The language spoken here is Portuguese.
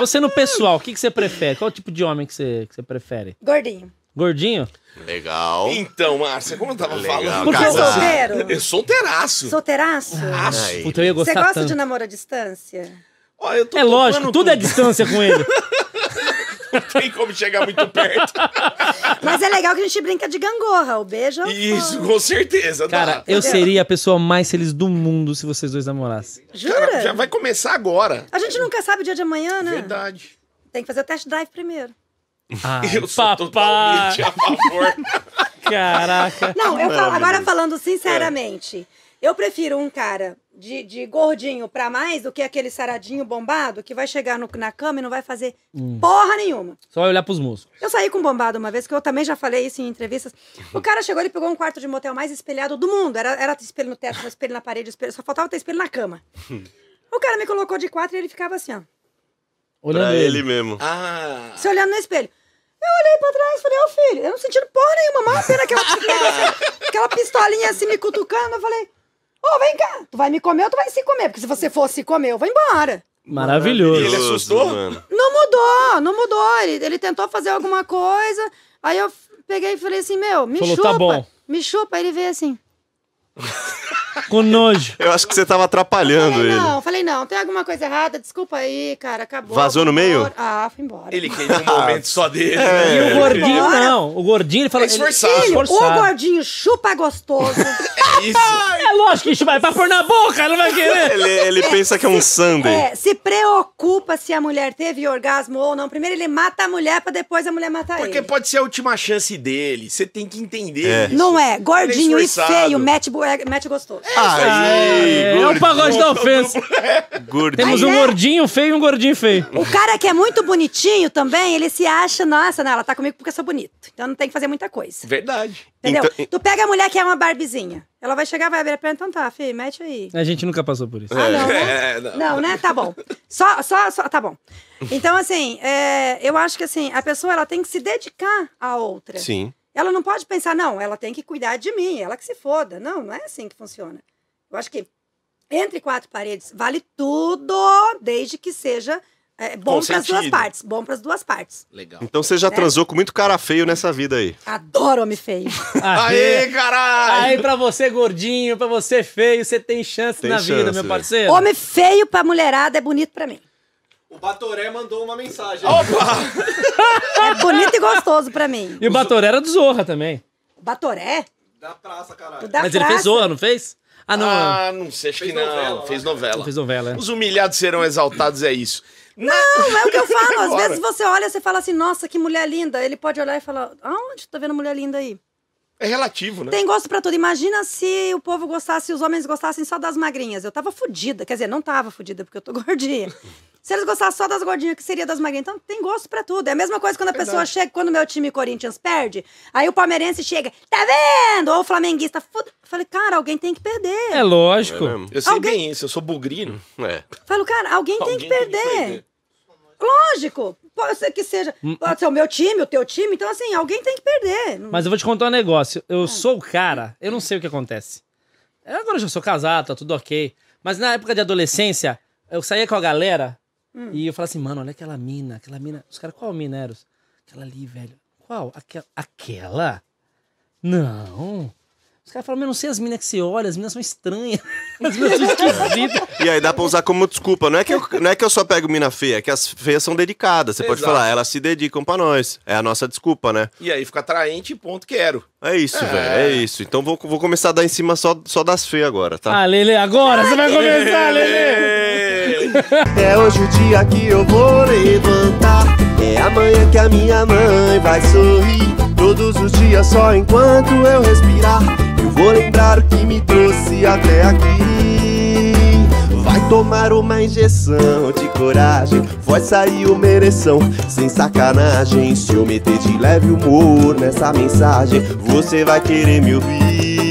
Você no pessoal, o que, que você prefere? Qual tipo de homem que você, que você prefere? Gordinho. Gordinho? Legal. Então, Márcia, como eu tava Legal, falando... Porque eu sou casado. solteiro. Eu solteiraço. Solteiraço? Aço. Puta, eu ia Você gosta tanto. de namoro à distância? Ó, eu tô É lógico, tudo é distância com ele. não tem como chegar muito perto. Mas é legal que a gente brinca de gangorra, o beijo. É Isso, com certeza. Cara, dá. eu seria a pessoa mais feliz do mundo se vocês dois namorassem. Jura? Cara, já vai começar agora. A gente nunca sabe o dia de amanhã, né? Verdade. Tem que fazer o test drive primeiro. Ai, eu sou papai. totalmente a favor. Caraca. Não, eu falo, agora falando sinceramente. É. Eu prefiro um cara de, de gordinho pra mais do que aquele saradinho bombado que vai chegar no, na cama e não vai fazer hum. porra nenhuma. Só olhar pros músculos. Eu saí com bombado uma vez, que eu também já falei isso em entrevistas. O cara chegou, ele pegou um quarto de motel mais espelhado do mundo. Era, era espelho no teto, espelho na parede, espelho, só faltava ter espelho na cama. O cara me colocou de quatro e ele ficava assim, ó. Olhando pra ele. ele mesmo. Ah. Se olhando no espelho. Eu olhei pra trás e falei, ô oh, filho, eu não senti porra nenhuma, mal pena aquela, aquela pistolinha assim me cutucando. Eu falei, Ô, oh, vem cá! Tu vai me comer ou tu vai se comer? Porque se você for se comer, eu vou embora. Maravilhoso. E ele assustou? Mano. Não mudou, não mudou. Ele, ele tentou fazer alguma coisa. Aí eu peguei e falei assim: Meu, me Falou, tá chupa. Tá bom. Me chupa. Aí ele veio assim. Com nojo. Eu acho que você tava atrapalhando falei, ele. Não, falei, não, tem alguma coisa errada, desculpa aí, cara, acabou. Vazou no meio? Embora. Ah, foi embora. Ele queria um momento só dele. É. Né? E o gordinho, não. O gordinho, ele fala... É esforçado. Ele, filho, é esforçado. o gordinho chupa gostoso. isso. É lógico que isso vai pra pôr na boca, ela vai querer. Ele, ele pensa que é um sander. É, se preocupa se a mulher teve orgasmo ou não. Primeiro ele mata a mulher pra depois a mulher matar ele. Porque pode ser a última chance dele. Você tem que entender. É. Isso. Não é. é gordinho e feio, é, mete, gostoso. É, ah, é, é, é o pagode da ofensa. Gordinho. Temos um é- gordinho feio e um gordinho feio. O cara que é muito bonitinho também, ele se acha, nossa, não, ela tá comigo porque eu sou bonito. Então não tem que fazer muita coisa. Verdade. Entendeu? Então, tu pega a mulher que é uma barbezinha. Ela vai chegar, vai abrir a perna, então tá, filho, mete aí. A gente nunca passou por isso. Ah, não, né? É, é, não. não. né? Tá bom. Só, só, só tá bom. Então, assim, é, eu acho que assim, a pessoa ela tem que se dedicar à outra. Sim. Ela não pode pensar, não, ela tem que cuidar de mim, ela que se foda. Não, não é assim que funciona. Eu acho que entre quatro paredes vale tudo, desde que seja é, é bom para as duas partes. Bom para as duas partes. Legal. Então você já né? transou com muito cara feio nessa vida aí. Adoro homem feio. Aê, caralho! Aí para você gordinho, para você feio, você tem chance tem na chance, vida, meu é. parceiro. Homem feio para mulherada é bonito para mim. O Batoré mandou uma mensagem. Opa! é bonito e gostoso para mim. E o Batoré era do Zorra também. O Batoré? Da praça, caralho. Da Mas praça. ele fez Zorra, não fez? Ah, não. Ah, não sei, acho fez que não. Novela, fez né? novela. Fez novela, é. Os humilhados serão exaltados, é isso. Não, é o que eu falo. Às vezes você olha e fala assim, nossa, que mulher linda. Ele pode olhar e falar, aonde tá vendo mulher linda aí? É relativo, né? Tem gosto para tudo. Imagina se o povo gostasse, os homens gostassem só das magrinhas. Eu tava fodida. Quer dizer, não tava fodida, porque eu tô gordinha. se eles gostassem só das gordinhas, que seria das magrinhas? Então tem gosto para tudo. É a mesma coisa quando a Verdade. pessoa chega, quando o meu time Corinthians perde, aí o palmeirense chega, tá vendo? Ou o flamenguista, foda. Eu falei, cara, alguém tem que perder. É lógico. É eu sei alguém... bem isso, eu sou bugrino. É. Falo, cara, alguém, alguém tem, que tem que perder. Lógico, pode ser que seja. Hum. Pode ser o meu time, o teu time. Então, assim, alguém tem que perder. Mas eu vou te contar um negócio. Eu ah. sou o cara, eu não sei o que acontece. Agora eu já sou casado, tá tudo ok. Mas na época de adolescência, eu saía com a galera hum. e eu falava assim, mano, olha aquela mina, aquela mina. Os caras, qual mina, Eros? Aquela ali, velho. Qual? Aquela? Aquela? Não. Os caras falam, eu não sei as minas que você olha, as minas são estranhas. e aí dá pra usar como desculpa. Não é, que eu, não é que eu só pego mina feia, é que as feias são dedicadas. Você pode falar, elas se dedicam pra nós. É a nossa desculpa, né? E aí fica atraente, ponto, quero. É isso, é. velho. É isso. Então vou, vou começar a dar em cima só, só das feias agora, tá? Ah, Lele, agora você vai começar, Lele! É hoje o dia que eu vou levantar. É amanhã que a minha mãe vai sorrir. Todos os dias, só enquanto eu respirar. Eu vou lembrar o que me trouxe até aqui. Tomar uma injeção de coragem Voz saiu mereção, sem sacanagem Se eu meter de leve humor nessa mensagem Você vai querer me ouvir